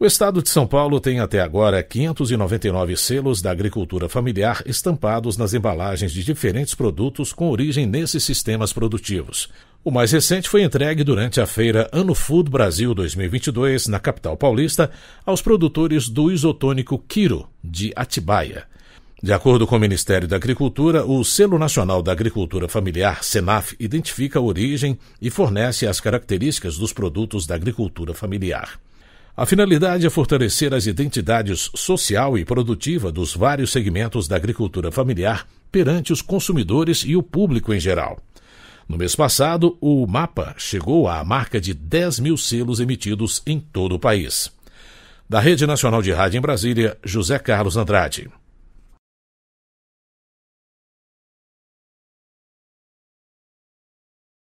O estado de São Paulo tem até agora 599 selos da agricultura familiar estampados nas embalagens de diferentes produtos com origem nesses sistemas produtivos. O mais recente foi entregue durante a feira Ano Food Brasil 2022, na capital paulista, aos produtores do isotônico Quiro, de Atibaia. De acordo com o Ministério da Agricultura, o Selo Nacional da Agricultura Familiar, SENAF, identifica a origem e fornece as características dos produtos da agricultura familiar. A finalidade é fortalecer as identidades social e produtiva dos vários segmentos da agricultura familiar perante os consumidores e o público em geral. No mês passado, o mapa chegou à marca de 10 mil selos emitidos em todo o país. Da Rede Nacional de Rádio em Brasília, José Carlos Andrade.